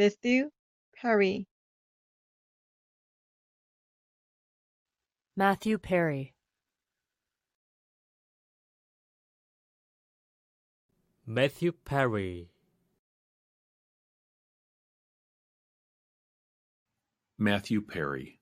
Matthew Perry. Matthew Perry. Matthew Perry. Matthew Perry.